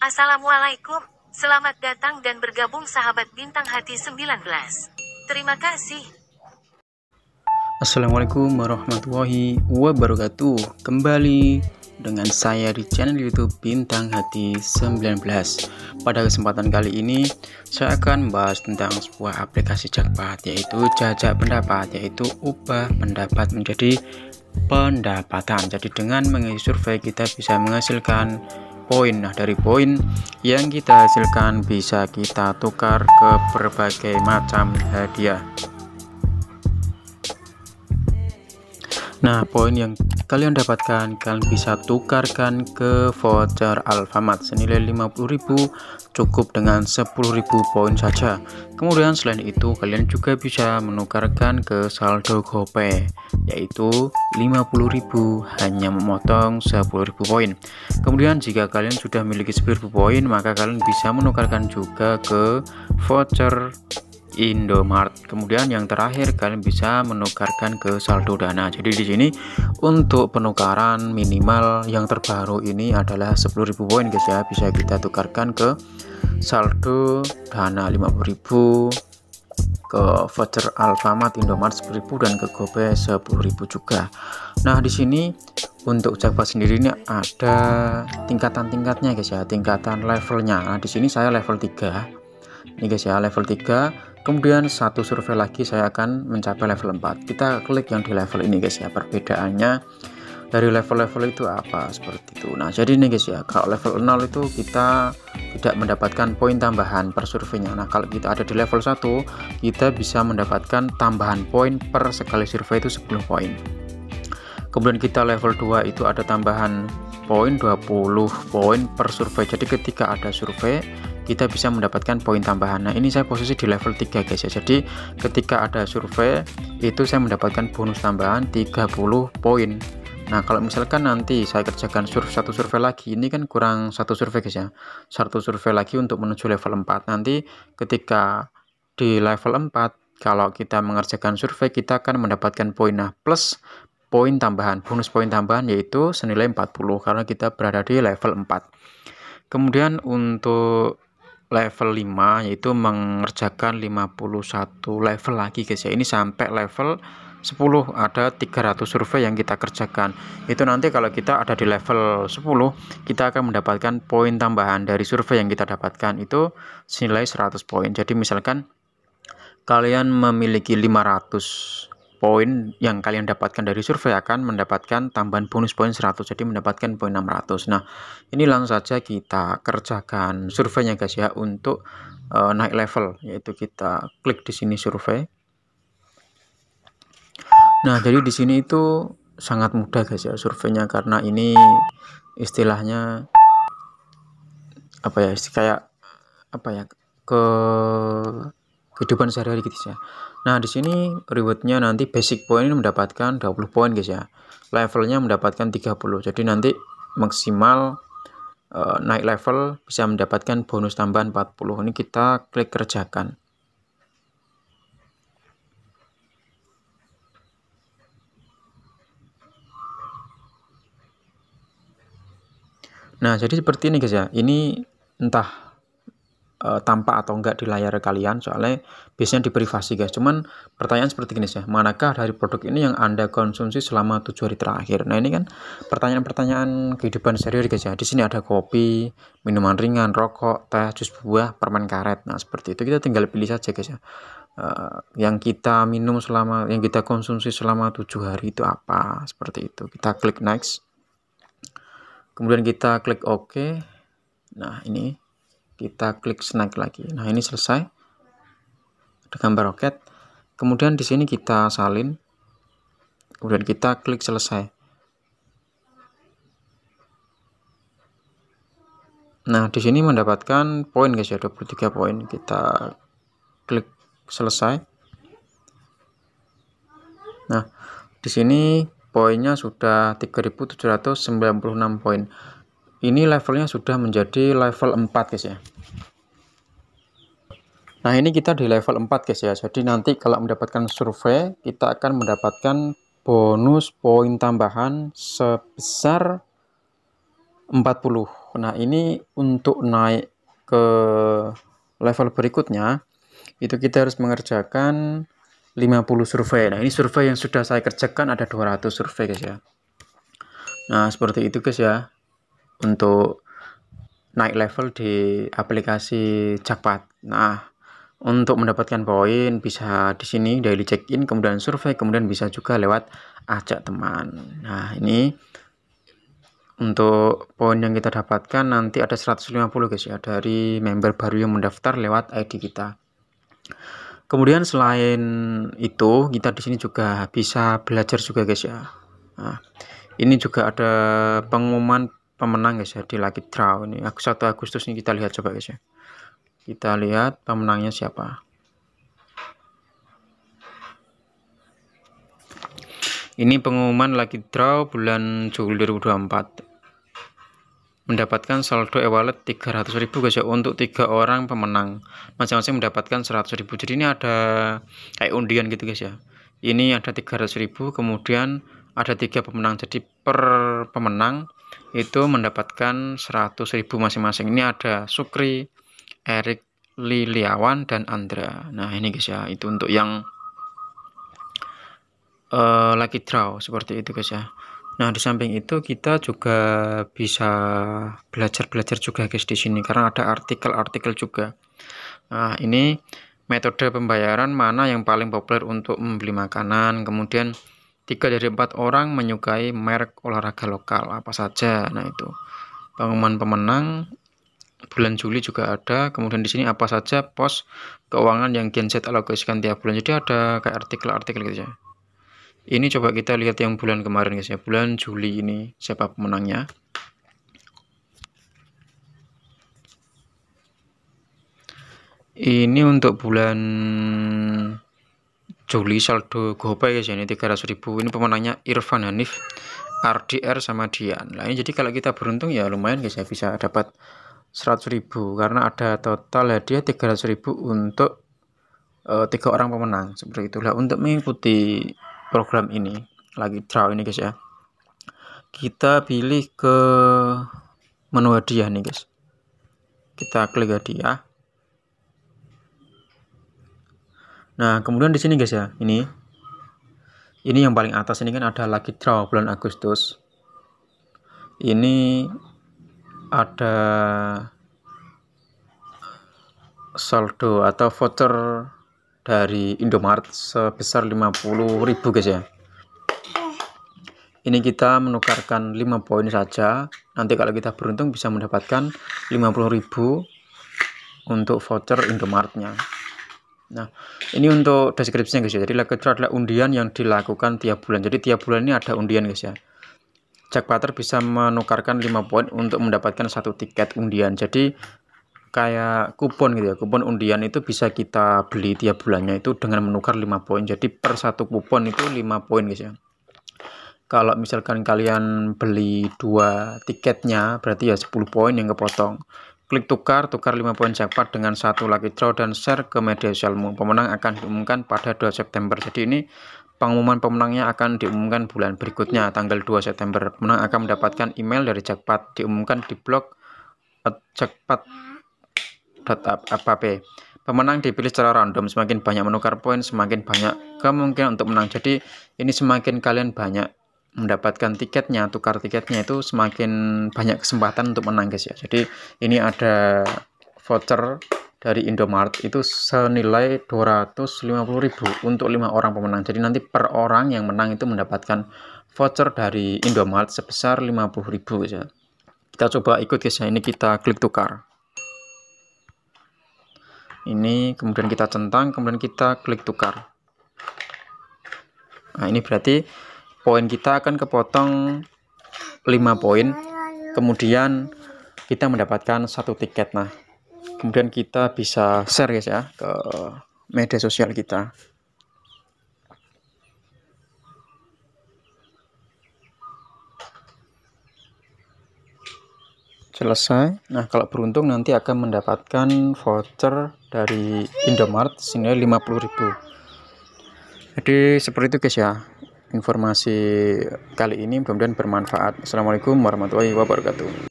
Assalamualaikum, selamat datang dan bergabung sahabat bintang hati 19. Terima kasih. Assalamualaikum warahmatullahi wabarakatuh. Kembali dengan saya di channel YouTube Bintang Hati 19. Pada kesempatan kali ini, saya akan membahas tentang sebuah aplikasi jackpot yaitu jajak pendapat yaitu ubah pendapat menjadi pendapatan. Jadi dengan mengisi survei kita bisa menghasilkan poin. Nah, dari poin yang kita hasilkan bisa kita tukar ke berbagai macam hadiah. Nah, poin yang kalian dapatkan kalian bisa tukarkan ke voucher Alfamart senilai 50.000 cukup dengan 10.000 poin saja kemudian selain itu kalian juga bisa menukarkan ke saldo GoPay yaitu 50.000 hanya memotong 10.000 poin kemudian jika kalian sudah memiliki 10.000 poin maka kalian bisa menukarkan juga ke voucher Indomart. Kemudian yang terakhir kalian bisa menukarkan ke saldo Dana. Jadi di sini untuk penukaran minimal yang terbaru ini adalah 10.000 poin guys ya. Bisa kita tukarkan ke saldo Dana 50.000 ke voucher Alfamart Indomart 10.000 dan ke GoPay 10.000 juga. Nah, di sini untuk Java sendiri ini ada tingkatan-tingkatnya guys ya, tingkatan levelnya. Nah, di sini saya level 3. Ini guys ya, level 3 kemudian satu survei lagi saya akan mencapai level 4 kita klik yang di level ini guys ya perbedaannya dari level-level itu apa seperti itu nah jadi nih guys ya kalau level 0 itu kita tidak mendapatkan poin tambahan per surveinya nah kalau kita ada di level 1 kita bisa mendapatkan tambahan poin per sekali survei itu 10 poin kemudian kita level 2 itu ada tambahan poin 20 poin per survei jadi ketika ada survei kita bisa mendapatkan poin tambahan nah ini saya posisi di level 3 guys ya jadi ketika ada survei itu saya mendapatkan bonus tambahan 30 poin Nah, kalau misalkan nanti saya kerjakan survei satu survei lagi, ini kan kurang satu survei guys ya. Satu survei lagi untuk menuju level 4. Nanti ketika di level 4, kalau kita mengerjakan survei, kita akan mendapatkan poin nah plus poin tambahan, bonus poin tambahan yaitu senilai 40 karena kita berada di level 4. Kemudian untuk level 5 yaitu mengerjakan 51 level lagi guys ya ini sampai level 10 ada 300 survei yang kita kerjakan itu nanti kalau kita ada di level 10 kita akan mendapatkan poin tambahan dari survei yang kita dapatkan itu senilai 100 poin jadi misalkan kalian memiliki 500 poin yang kalian dapatkan dari survei akan mendapatkan tambahan bonus poin 100 jadi mendapatkan poin 600 nah ini langsung saja kita kerjakan surveinya guys ya untuk uh, naik level yaitu kita klik di sini survei nah jadi di sini itu sangat mudah guys ya surveinya karena ini istilahnya apa ya kayak apa ya ke kehidupan sehari-hari gitu ya Nah, di sini rewardnya nanti basic point ini mendapatkan 20 poin guys ya. Levelnya mendapatkan 30. Jadi nanti maksimal uh, naik level bisa mendapatkan bonus tambahan 40. Ini kita klik kerjakan. Nah, jadi seperti ini guys ya. Ini entah Eh, tampak atau enggak di layar kalian soalnya biasanya di privasi guys cuman pertanyaan seperti ini ya manakah dari produk ini yang anda konsumsi selama tujuh hari terakhir nah ini kan pertanyaan-pertanyaan kehidupan serius guys ya di sini ada kopi minuman ringan rokok teh jus buah permen karet nah seperti itu kita tinggal pilih saja guys ya uh, yang kita minum selama yang kita konsumsi selama tujuh hari itu apa seperti itu kita klik next kemudian kita klik OK nah ini kita klik snack lagi nah ini selesai ada gambar roket kemudian di sini kita salin kemudian kita klik selesai nah di sini mendapatkan poin guys ya 23 poin kita klik selesai nah di sini poinnya sudah 3796 poin ini levelnya sudah menjadi level 4 guys ya nah ini kita di level 4 guys ya jadi nanti kalau mendapatkan survei kita akan mendapatkan bonus poin tambahan sebesar 40 nah ini untuk naik ke level berikutnya itu kita harus mengerjakan 50 survei. Nah, ini survei yang sudah saya kerjakan ada 200 survei guys ya. Nah, seperti itu guys ya untuk naik level di aplikasi Jakpat. Nah, untuk mendapatkan poin bisa di sini daily check-in, kemudian survei, kemudian bisa juga lewat ajak teman. Nah, ini untuk poin yang kita dapatkan nanti ada 150 guys ya dari member baru yang mendaftar lewat ID kita. Kemudian selain itu, kita di sini juga bisa belajar juga guys ya. Nah, ini juga ada pengumuman pemenang guys ya di lucky draw ini 1 Agustus ini kita lihat coba guys ya kita lihat pemenangnya siapa ini pengumuman lucky draw bulan Juli 2024 mendapatkan saldo e-wallet 300.000 guys ya untuk tiga orang pemenang masing-masing mendapatkan 100.000 jadi ini ada kayak undian gitu guys ya ini ada 300.000 kemudian ada tiga pemenang jadi per pemenang itu mendapatkan 100.000 masing-masing. Ini ada Sukri, Erik Liliawan dan Andra. Nah, ini guys ya, itu untuk yang uh, lagi draw seperti itu guys ya. Nah, di samping itu kita juga bisa belajar-belajar juga guys di sini karena ada artikel-artikel juga. Nah, ini metode pembayaran mana yang paling populer untuk membeli makanan, kemudian Tiga dari empat orang menyukai merek olahraga lokal apa saja. Nah itu pengumuman pemenang bulan Juli juga ada. Kemudian di sini apa saja pos keuangan yang Gen Z alokasikan tiap bulan. Jadi ada kayak artikel-artikel gitu ya. Ini coba kita lihat yang bulan kemarin guys ya. Bulan Juli ini siapa pemenangnya? Ini untuk bulan Juli saldo gopay guys ya ini 300 ribu ini pemenangnya Irfan Hanif RDR sama Dian lah jadi kalau kita beruntung ya lumayan guys ya bisa dapat 100 ribu karena ada total hadiah 300 ribu untuk eh, tiga orang pemenang seperti itulah untuk mengikuti program ini lagi draw ini guys ya kita pilih ke menu hadiah nih guys kita klik hadiah Nah, kemudian di sini guys ya, ini ini yang paling atas ini kan ada lucky draw bulan Agustus. Ini ada saldo atau voucher dari Indomaret sebesar 50.000 guys ya. Ini kita menukarkan 5 poin saja. Nanti kalau kita beruntung bisa mendapatkan 50.000 untuk voucher Indomaretnya. Nah, ini untuk deskripsinya guys ya. Jadi laket itu adalah undian yang dilakukan tiap bulan. Jadi tiap bulan ini ada undian guys ya. Jackpater bisa menukarkan 5 poin untuk mendapatkan satu tiket undian. Jadi kayak kupon gitu ya. Kupon undian itu bisa kita beli tiap bulannya itu dengan menukar 5 poin. Jadi per satu kupon itu 5 poin guys ya. Kalau misalkan kalian beli dua tiketnya berarti ya 10 poin yang kepotong. Klik tukar, tukar 5 poin jackpot dengan satu lagi draw dan share ke media sosialmu. Pemenang akan diumumkan pada 2 September. Jadi ini pengumuman pemenangnya akan diumumkan bulan berikutnya tanggal 2 September. Pemenang akan mendapatkan email dari jackpot diumumkan di blog jackpot.app. Pemenang dipilih secara random, semakin banyak menukar poin, semakin banyak kemungkinan untuk menang. Jadi ini semakin kalian banyak mendapatkan tiketnya, tukar tiketnya itu semakin banyak kesempatan untuk menang guys ya. Jadi ini ada voucher dari Indomart itu senilai 250.000 untuk 5 orang pemenang. Jadi nanti per orang yang menang itu mendapatkan voucher dari Indomart sebesar 50.000 ya. Kita coba ikut guys ya. Ini kita klik tukar. Ini kemudian kita centang, kemudian kita klik tukar. Nah, ini berarti poin kita akan kepotong 5 poin kemudian kita mendapatkan satu tiket nah kemudian kita bisa share guys ya ke media sosial kita selesai nah kalau beruntung nanti akan mendapatkan voucher dari Indomart senilai 50000 jadi seperti itu guys ya informasi kali ini mudah-mudahan bermanfaat. Assalamualaikum warahmatullahi wabarakatuh.